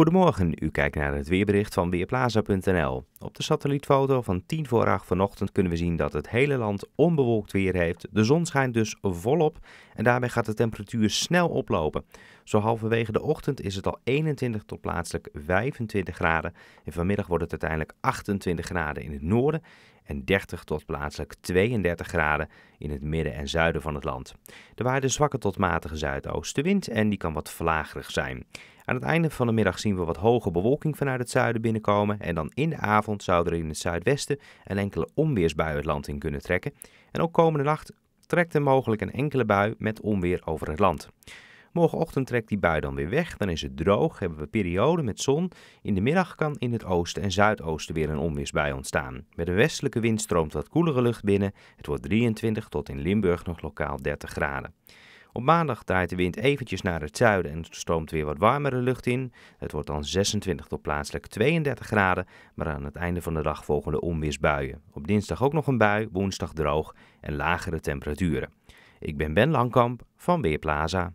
Goedemorgen, u kijkt naar het weerbericht van Weerplaza.nl. Op de satellietfoto van 10 voor 8 vanochtend kunnen we zien dat het hele land onbewolkt weer heeft. De zon schijnt dus volop en daarbij gaat de temperatuur snel oplopen. Zo halverwege de ochtend is het al 21 tot plaatselijk 25 graden. En vanmiddag wordt het uiteindelijk 28 graden in het noorden en 30 tot plaatselijk 32 graden in het midden en zuiden van het land. De waarden zwakke tot matige zuidoostenwind en die kan wat vlagerig zijn. Aan het einde van de middag zien we wat hoge bewolking vanuit het zuiden binnenkomen en dan in de avond zou er in het zuidwesten een enkele onweersbui het land in kunnen trekken. En ook komende nacht trekt er mogelijk een enkele bui met onweer over het land. Morgenochtend trekt die bui dan weer weg, dan is het droog, hebben we perioden met zon. In de middag kan in het oosten en zuidoosten weer een onweersbui ontstaan. Met een westelijke wind stroomt wat koelere lucht binnen. Het wordt 23 tot in Limburg nog lokaal 30 graden. Op maandag draait de wind eventjes naar het zuiden en stroomt weer wat warmere lucht in. Het wordt dan 26 tot plaatselijk 32 graden, maar aan het einde van de dag volgen de onweersbuien. Op dinsdag ook nog een bui, woensdag droog en lagere temperaturen. Ik ben Ben Langkamp van Weerplaza.